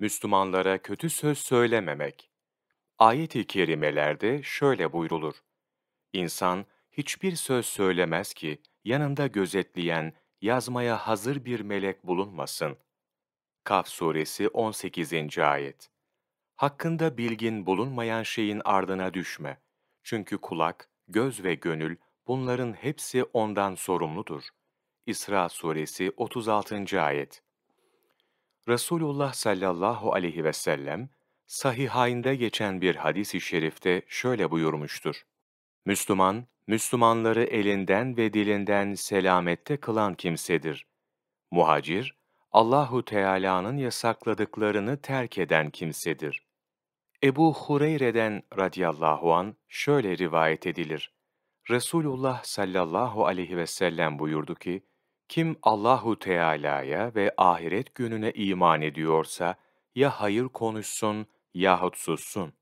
Müslümanlara kötü söz söylememek. Ayet-i kerimelerde şöyle buyrulur. İnsan hiçbir söz söylemez ki yanında gözetleyen, yazmaya hazır bir melek bulunmasın. Kaf suresi 18. ayet. Hakkında bilgin bulunmayan şeyin ardına düşme. Çünkü kulak, göz ve gönül bunların hepsi ondan sorumludur. İsra suresi 36. ayet. Resulullah sallallahu aleyhi ve sellem, sahihinde geçen bir hadis-i şerifte şöyle buyurmuştur. Müslüman, Müslümanları elinden ve dilinden selamette kılan kimsedir. Muhacir, Allahu Teala'nın yasakladıklarını terk eden kimsedir. Ebu Hureyre'den radıyallahu an şöyle rivayet edilir. Resulullah sallallahu aleyhi ve sellem buyurdu ki, kim Allahu Teala'ya ve ahiret gününe iman ediyorsa ya hayır konuşsun yahut sussun.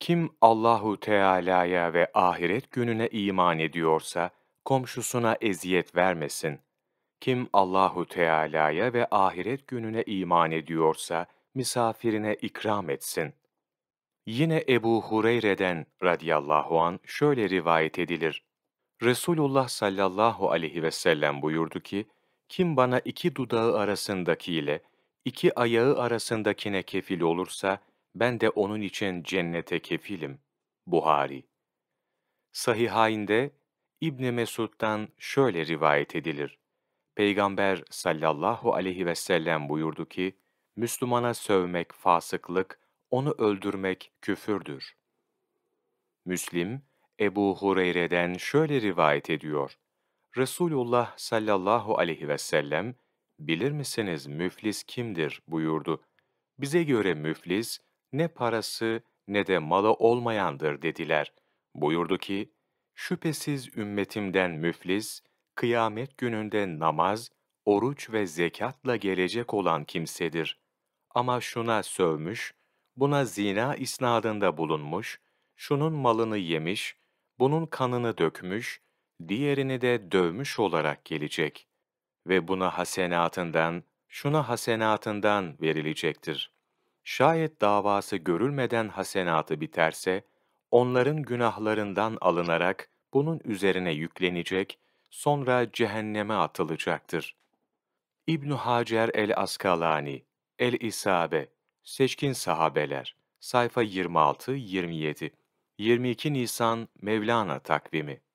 Kim Allahu Teala'ya ve ahiret gününe iman ediyorsa komşusuna eziyet vermesin. Kim Allahu Teala'ya ve ahiret gününe iman ediyorsa misafirine ikram etsin. Yine Ebu Hureyre'den radıyallahu an şöyle rivayet edilir. Resulullah sallallahu aleyhi ve sellem buyurdu ki, kim bana iki dudağı arasındaki ile, iki ayağı arasındakine kefil olursa, ben de onun için cennete kefilim. Buhari Sahihainde İbn Mesud'dan şöyle rivayet edilir. Peygamber sallallahu aleyhi ve sellem buyurdu ki, Müslümana sövmek fasıklık, onu öldürmek küfürdür. Müslim, Ebu Hureyre'den şöyle rivayet ediyor. Resulullah sallallahu aleyhi ve sellem, bilir misiniz müflis kimdir buyurdu. Bize göre müflis, ne parası ne de malı olmayandır dediler. Buyurdu ki, şüphesiz ümmetimden müflis, kıyamet gününde namaz, oruç ve zekatla gelecek olan kimsedir. Ama şuna sövmüş, buna zina isnadında bulunmuş, şunun malını yemiş, bunun kanını dökmüş, diğerini de dövmüş olarak gelecek ve buna hasenatından, şuna hasenatından verilecektir. Şayet davası görülmeden hasenatı biterse, onların günahlarından alınarak bunun üzerine yüklenecek, sonra cehenneme atılacaktır. İbn Hacer el-Askalani, El-İsabe, Seçkin Sahabeler, sayfa 26-27 22 Nisan Mevlana takvimi